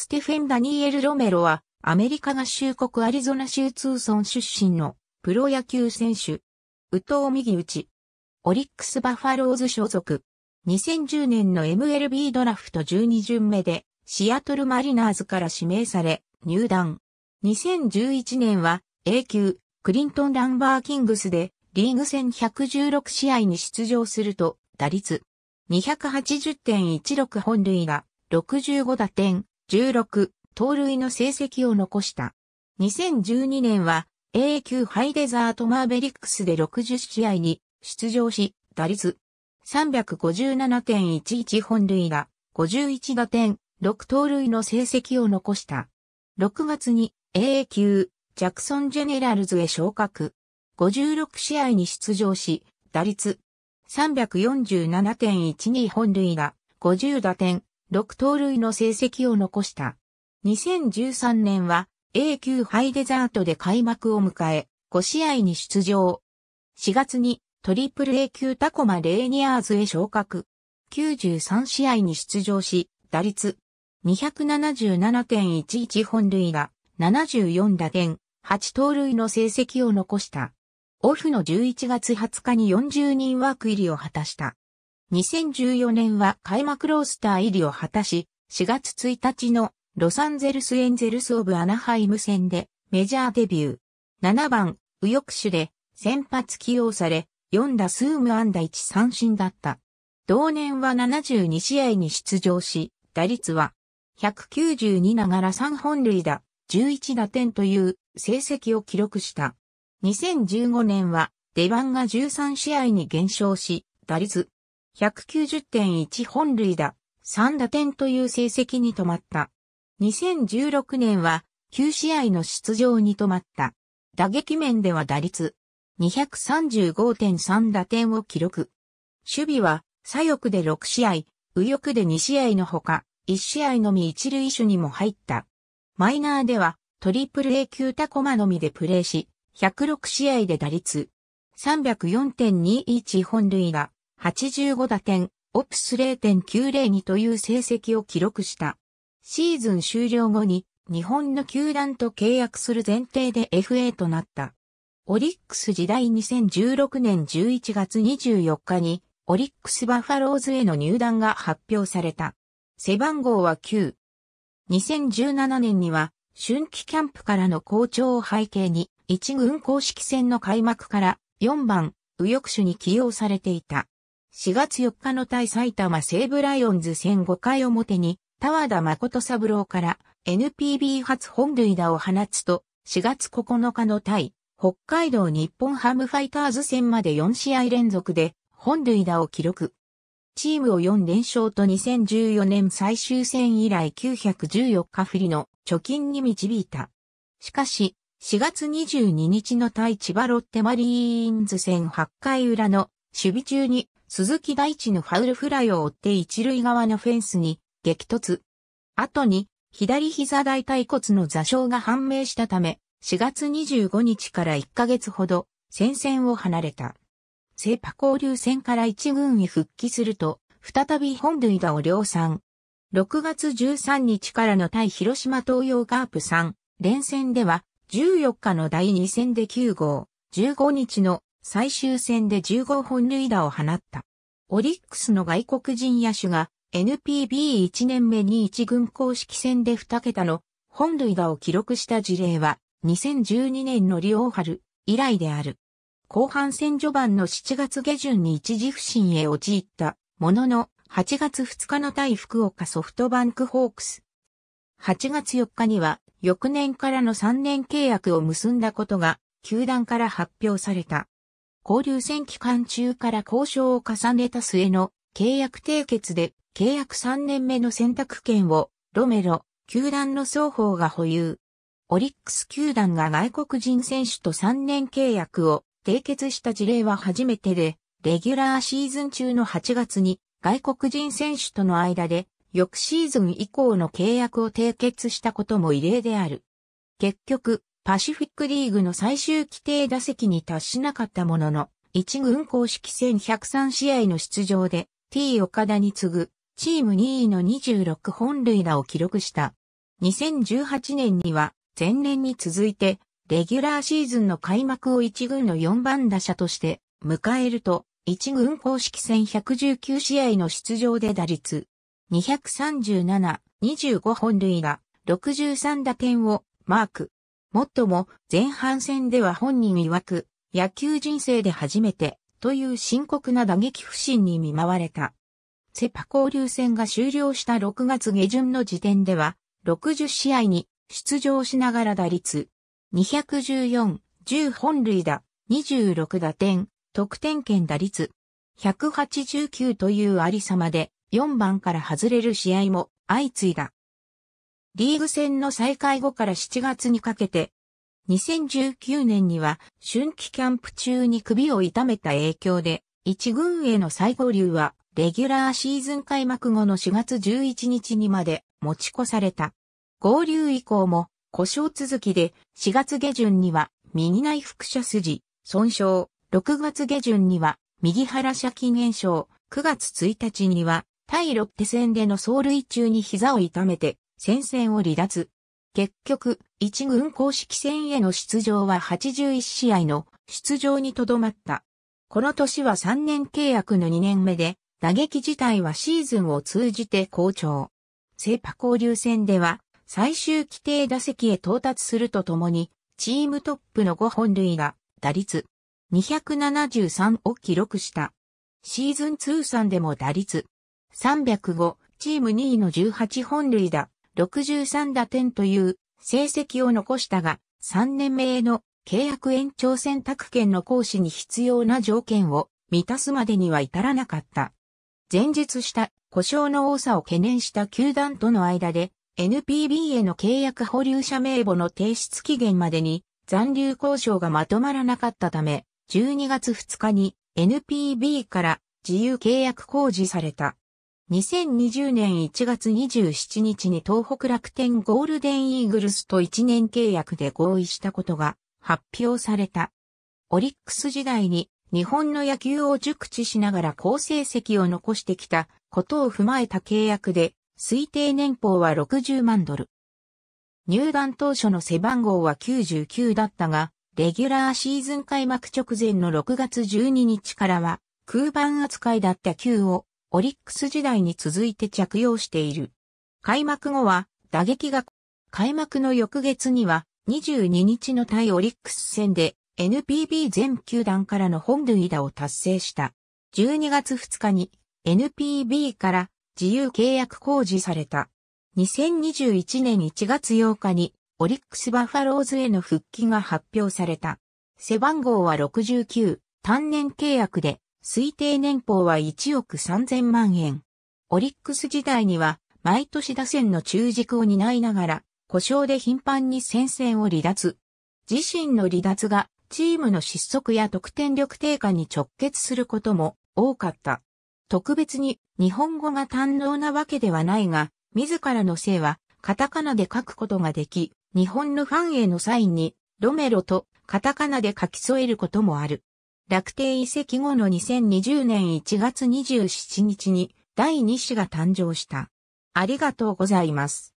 ステフェン・ダニエル・ロメロは、アメリカ合衆国アリゾナ州ツーソン出身のプロ野球選手。宇藤右打ち。オリックス・バファローズ所属。2010年の MLB ドラフト12巡目で、シアトル・マリナーズから指名され、入団。2011年は、A 級、クリントン・ランバー・キングスで、リーグ戦116試合に出場すると、打率。280.16本塁が、65打点、16、盗塁の成績を残した。2012年は A 級ハイデザートマーベリックスで60試合に出場し、打率357.11本塁打、51打点、6盗塁の成績を残した。6月に A 級ジャクソンジェネラルズへ昇格。56試合に出場し、打率347.12本塁打、50打点、6盗塁の成績を残した。2013年は A 級ハイデザートで開幕を迎え、5試合に出場。4月にトリプル A 級タコマレーニアーズへ昇格。93試合に出場し、打率277.11本塁が74打点、8盗塁の成績を残した。オフの11月20日に40人枠入りを果たした。2014年は開幕ロースター入りを果たし、4月1日のロサンゼルスエンゼルスオブアナハイム戦でメジャーデビュー。7番、右翼手で先発起用され、4打数無安打1三振だった。同年は72試合に出場し、打率は192ながら3本塁打、11打点という成績を記録した。2015年は出番が13試合に減少し、打率190.1本塁打、3打点という成績に止まった。2016年は9試合の出場に止まった。打撃面では打率235.3打点を記録。守備は左翼で6試合、右翼で2試合のほか、1試合のみ一塁手にも入った。マイナーではトリプル A 級タコマのみでプレーし、106試合で打率304.21本塁打、85打点、オプス0.902という成績を記録した。シーズン終了後に日本の球団と契約する前提で FA となった。オリックス時代2016年11月24日にオリックスバファローズへの入団が発表された。背番号は9。2017年には春季キャンプからの好調を背景に一軍公式戦の開幕から4番右翼手に起用されていた。4月4日の対埼玉西武ライオンズ戦5回表に、田和田誠三郎から NPB 初本塁打を放つと、4月9日の対北海道日本ハムファイターズ戦まで4試合連続で本塁打を記録。チームを4連勝と2014年最終戦以来914日振りの貯金に導いた。しかし、4月22日の対千葉ロッテマリーンズ戦8回裏の守備中に鈴木大地のファウルフライを追って一塁側のフェンスに激突。後に、左膝大腿骨の座礁が判明したため、4月25日から1ヶ月ほど戦線を離れた。セパ交流戦から一軍へ復帰すると、再び本塁打を量産。6月13日からの対広島東洋カープ3連戦では、14日の第2戦で9号、15日の最終戦で15本塁打を放った。オリックスの外国人野手が NPB1 年目に1軍公式戦で2桁の本塁打を記録した事例は2012年のリオーハル以来である。後半戦序盤の7月下旬に一時不振へ陥ったものの8月2日の対福岡ソフトバンクホークス。8月4日には翌年からの3年契約を結んだことが球団から発表された。交流戦期間中から交渉を重ねた末の契約締結で契約3年目の選択権をロメロ、球団の双方が保有。オリックス球団が外国人選手と3年契約を締結した事例は初めてで、レギュラーシーズン中の8月に外国人選手との間で翌シーズン以降の契約を締結したことも異例である。結局、パシフィックリーグの最終規定打席に達しなかったものの、1軍公式戦103試合の出場で T 岡田に次ぐチーム2位の26本塁打を記録した。2018年には前年に続いてレギュラーシーズンの開幕を1軍の4番打者として迎えると1軍公式戦119試合の出場で打率237、25本塁打、63打点をマーク。もっとも、前半戦では本人曰く、野球人生で初めて、という深刻な打撃不振に見舞われた。セパ交流戦が終了した6月下旬の時点では、60試合に出場しながら打率、214、10本塁打、26打点、得点圏打率、189というありさまで、4番から外れる試合も相次いだ。リーグ戦の再開後から7月にかけて、2019年には春季キャンプ中に首を痛めた影響で、一軍への再合流は、レギュラーシーズン開幕後の4月11日にまで持ち越された。合流以降も故障続きで4月下旬には右内腹射筋損傷、6月下旬には右腹射筋炎症、9月1日には対ロッテ戦での走塁中に膝を痛めて戦線を離脱。結局、一軍公式戦への出場は81試合の出場にとどまった。この年は3年契約の2年目で、打撃自体はシーズンを通じて好調。セパ交流戦では、最終規定打席へ到達するとともに、チームトップの5本塁が、打率273を記録した。シーズン通算でも打率305、チーム2位の18本塁打、63打点という成績を残したが、3年目への契約延長選択権の行使に必要な条件を満たすまでには至らなかった。前述した故障の多さを懸念した球団との間で NPB への契約保留者名簿の提出期限までに残留交渉がまとまらなかったため12月2日に NPB から自由契約公示された。2020年1月27日に東北楽天ゴールデンイーグルスと1年契約で合意したことが発表された。オリックス時代に日本の野球を熟知しながら好成績を残してきたことを踏まえた契約で推定年俸は60万ドル。入団当初の背番号は99だったが、レギュラーシーズン開幕直前の6月12日からは空番扱いだった9をオリックス時代に続いて着用している。開幕後は打撃が、開幕の翌月には22日の対オリックス戦で NPB 全球団からの本塁打を達成した。12月2日に NPB から自由契約公示された。2021年1月8日にオリックスバファローズへの復帰が発表された。背番号は69、単年契約で推定年俸は1億3000万円。オリックス時代には、毎年打線の中軸を担いながら、故障で頻繁に戦線を離脱。自身の離脱が、チームの失速や得点力低下に直結することも多かった。特別に日本語が堪能なわけではないが、自らの姓はカタカナで書くことができ、日本のファンへのサインにロメロとカタカナで書き添えることもある。楽天移籍後の2020年1月27日に第2子が誕生した。ありがとうございます。